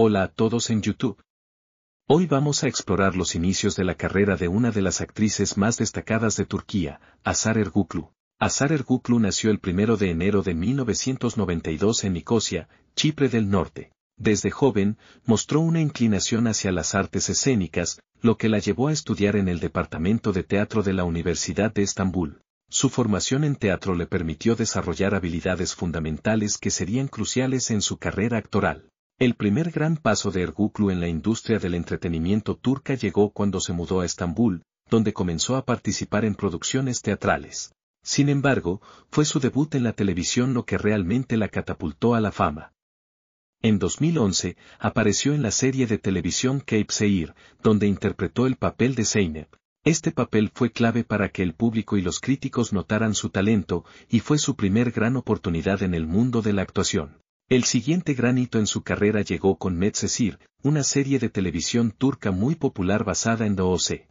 Hola a todos en YouTube. Hoy vamos a explorar los inicios de la carrera de una de las actrices más destacadas de Turquía, Azar Erguklu. Azar Erguklu nació el 1 de enero de 1992 en Nicosia, Chipre del Norte. Desde joven, mostró una inclinación hacia las artes escénicas, lo que la llevó a estudiar en el Departamento de Teatro de la Universidad de Estambul. Su formación en teatro le permitió desarrollar habilidades fundamentales que serían cruciales en su carrera actoral. El primer gran paso de Erguklu en la industria del entretenimiento turca llegó cuando se mudó a Estambul, donde comenzó a participar en producciones teatrales. Sin embargo, fue su debut en la televisión lo que realmente la catapultó a la fama. En 2011, apareció en la serie de televisión Cape Seir, donde interpretó el papel de Zeynep. Este papel fue clave para que el público y los críticos notaran su talento, y fue su primer gran oportunidad en el mundo de la actuación. El siguiente gran hito en su carrera llegó con Medsesir, una serie de televisión turca muy popular basada en Doce.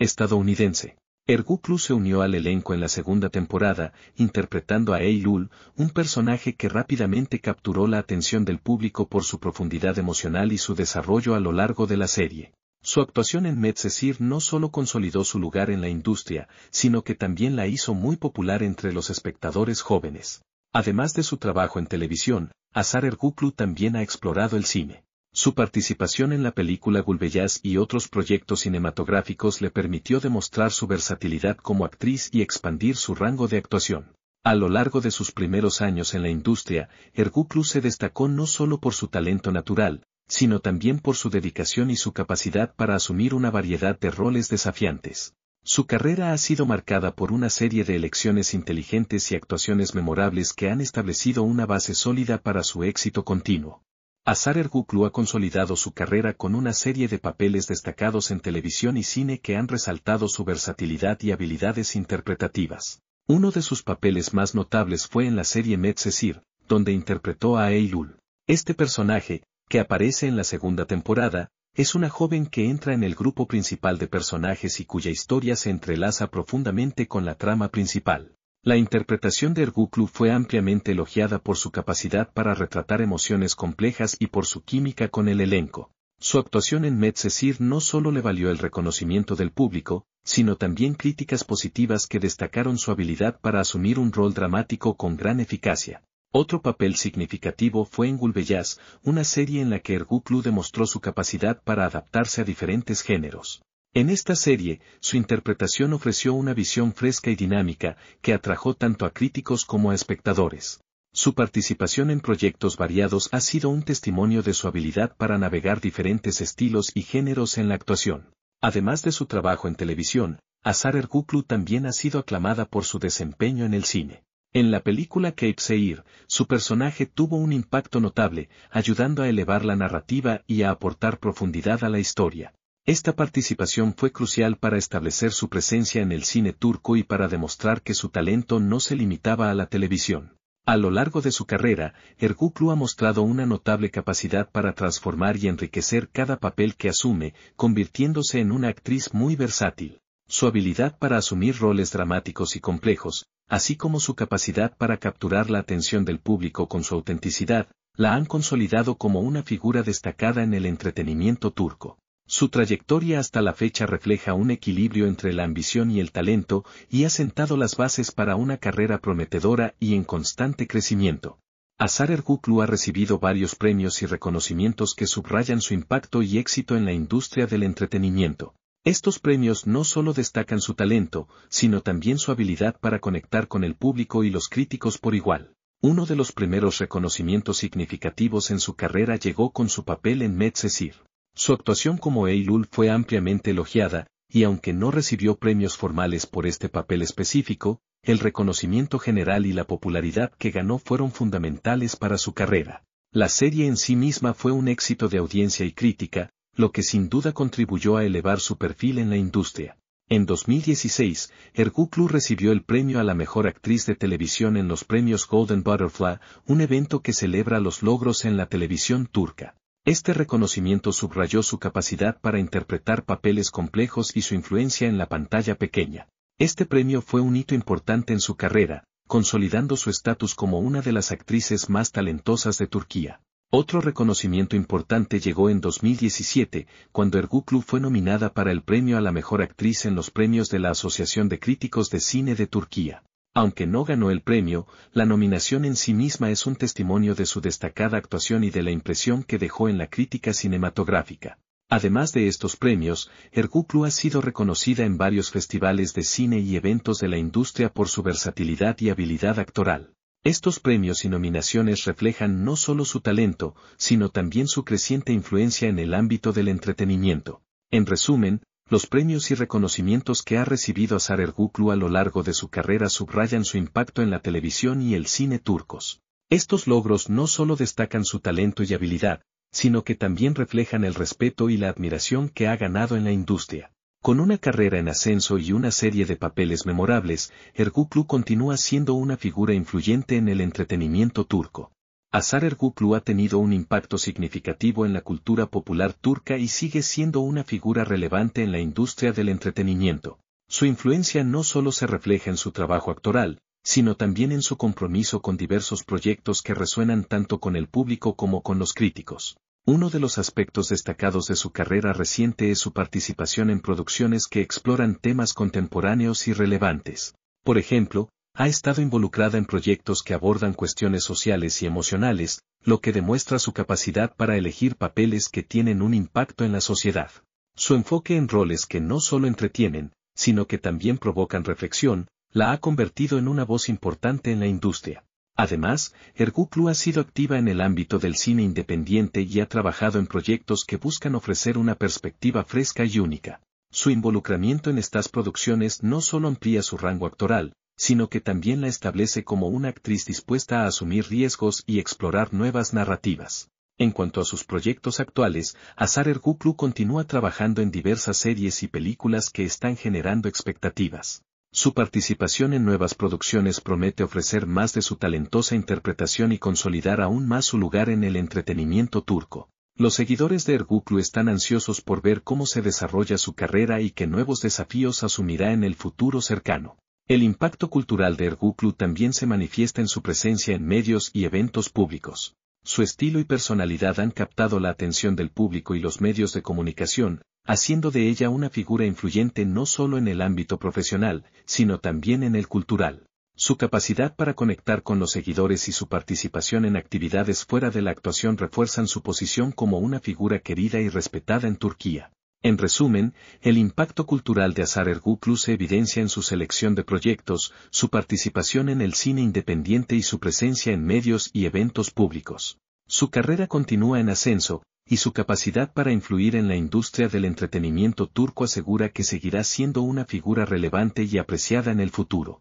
Estadounidense. Erguklu se unió al elenco en la segunda temporada, interpretando a Eylul, un personaje que rápidamente capturó la atención del público por su profundidad emocional y su desarrollo a lo largo de la serie. Su actuación en Medsesir no solo consolidó su lugar en la industria, sino que también la hizo muy popular entre los espectadores jóvenes. Además de su trabajo en televisión, Azar Erguklu también ha explorado el cine. Su participación en la película Gulbeyaz y otros proyectos cinematográficos le permitió demostrar su versatilidad como actriz y expandir su rango de actuación. A lo largo de sus primeros años en la industria, Erguclu se destacó no solo por su talento natural, sino también por su dedicación y su capacidad para asumir una variedad de roles desafiantes. Su carrera ha sido marcada por una serie de elecciones inteligentes y actuaciones memorables que han establecido una base sólida para su éxito continuo. Azar Erguklu ha consolidado su carrera con una serie de papeles destacados en televisión y cine que han resaltado su versatilidad y habilidades interpretativas. Uno de sus papeles más notables fue en la serie Metzesir, donde interpretó a Eilul. Este personaje, que aparece en la segunda temporada, es una joven que entra en el grupo principal de personajes y cuya historia se entrelaza profundamente con la trama principal. La interpretación de Erguclu fue ampliamente elogiada por su capacidad para retratar emociones complejas y por su química con el elenco. Su actuación en Metzesir no solo le valió el reconocimiento del público, sino también críticas positivas que destacaron su habilidad para asumir un rol dramático con gran eficacia. Otro papel significativo fue en Gulbellas, una serie en la que Erguclu demostró su capacidad para adaptarse a diferentes géneros. En esta serie, su interpretación ofreció una visión fresca y dinámica que atrajo tanto a críticos como a espectadores. Su participación en proyectos variados ha sido un testimonio de su habilidad para navegar diferentes estilos y géneros en la actuación. Además de su trabajo en televisión, Azar Erguklu también ha sido aclamada por su desempeño en el cine. En la película Cape Seir, su personaje tuvo un impacto notable, ayudando a elevar la narrativa y a aportar profundidad a la historia. Esta participación fue crucial para establecer su presencia en el cine turco y para demostrar que su talento no se limitaba a la televisión. A lo largo de su carrera, Erguklu ha mostrado una notable capacidad para transformar y enriquecer cada papel que asume, convirtiéndose en una actriz muy versátil. Su habilidad para asumir roles dramáticos y complejos, así como su capacidad para capturar la atención del público con su autenticidad, la han consolidado como una figura destacada en el entretenimiento turco. Su trayectoria hasta la fecha refleja un equilibrio entre la ambición y el talento y ha sentado las bases para una carrera prometedora y en constante crecimiento. Azar Erguklu ha recibido varios premios y reconocimientos que subrayan su impacto y éxito en la industria del entretenimiento. Estos premios no solo destacan su talento, sino también su habilidad para conectar con el público y los críticos por igual. Uno de los primeros reconocimientos significativos en su carrera llegó con su papel en Metzesir. Su actuación como Eilul fue ampliamente elogiada, y aunque no recibió premios formales por este papel específico, el reconocimiento general y la popularidad que ganó fueron fundamentales para su carrera. La serie en sí misma fue un éxito de audiencia y crítica, lo que sin duda contribuyó a elevar su perfil en la industria. En 2016, Erguklu recibió el premio a la mejor actriz de televisión en los premios Golden Butterfly, un evento que celebra los logros en la televisión turca. Este reconocimiento subrayó su capacidad para interpretar papeles complejos y su influencia en la pantalla pequeña. Este premio fue un hito importante en su carrera, consolidando su estatus como una de las actrices más talentosas de Turquía. Otro reconocimiento importante llegó en 2017, cuando Erguklu fue nominada para el premio a la mejor actriz en los premios de la Asociación de Críticos de Cine de Turquía. Aunque no ganó el premio, la nominación en sí misma es un testimonio de su destacada actuación y de la impresión que dejó en la crítica cinematográfica. Además de estos premios, Erguklu ha sido reconocida en varios festivales de cine y eventos de la industria por su versatilidad y habilidad actoral. Estos premios y nominaciones reflejan no solo su talento, sino también su creciente influencia en el ámbito del entretenimiento. En resumen, los premios y reconocimientos que ha recibido Azar Guklu a lo largo de su carrera subrayan su impacto en la televisión y el cine turcos. Estos logros no solo destacan su talento y habilidad, sino que también reflejan el respeto y la admiración que ha ganado en la industria. Con una carrera en ascenso y una serie de papeles memorables, Erguklu continúa siendo una figura influyente en el entretenimiento turco. Azar Erguklu ha tenido un impacto significativo en la cultura popular turca y sigue siendo una figura relevante en la industria del entretenimiento. Su influencia no solo se refleja en su trabajo actoral, sino también en su compromiso con diversos proyectos que resuenan tanto con el público como con los críticos. Uno de los aspectos destacados de su carrera reciente es su participación en producciones que exploran temas contemporáneos y relevantes. Por ejemplo, ha estado involucrada en proyectos que abordan cuestiones sociales y emocionales, lo que demuestra su capacidad para elegir papeles que tienen un impacto en la sociedad. Su enfoque en roles que no solo entretienen, sino que también provocan reflexión, la ha convertido en una voz importante en la industria. Además, Erguclu ha sido activa en el ámbito del cine independiente y ha trabajado en proyectos que buscan ofrecer una perspectiva fresca y única. Su involucramiento en estas producciones no solo amplía su rango actoral, sino que también la establece como una actriz dispuesta a asumir riesgos y explorar nuevas narrativas. En cuanto a sus proyectos actuales, Azar Erguclu continúa trabajando en diversas series y películas que están generando expectativas. Su participación en nuevas producciones promete ofrecer más de su talentosa interpretación y consolidar aún más su lugar en el entretenimiento turco. Los seguidores de Erguclu están ansiosos por ver cómo se desarrolla su carrera y qué nuevos desafíos asumirá en el futuro cercano. El impacto cultural de Erguklu también se manifiesta en su presencia en medios y eventos públicos. Su estilo y personalidad han captado la atención del público y los medios de comunicación, haciendo de ella una figura influyente no solo en el ámbito profesional, sino también en el cultural. Su capacidad para conectar con los seguidores y su participación en actividades fuera de la actuación refuerzan su posición como una figura querida y respetada en Turquía. En resumen, el impacto cultural de Azar Ergüç se evidencia en su selección de proyectos, su participación en el cine independiente y su presencia en medios y eventos públicos. Su carrera continúa en ascenso, y su capacidad para influir en la industria del entretenimiento turco asegura que seguirá siendo una figura relevante y apreciada en el futuro.